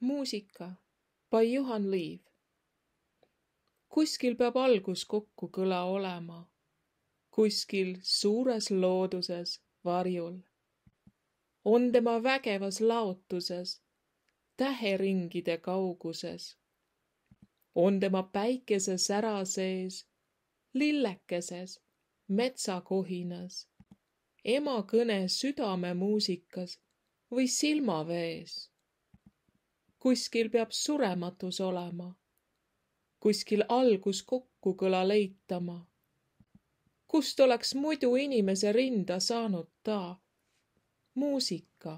muusika by Juhan Liiv. kuskil peab algus kokku kõla olema, kuskil suures looduses varjul. on tema vägevas laotuses, täheringide kauguses. on tema päikese sära sees, lillekeses, metsakohinas, ema kõne südamemuusikas või silmavees kuskil peab surematus olema, kuskil algus kokkukõla leitama. kust oleks muidu inimese rinda saanud ta muusika?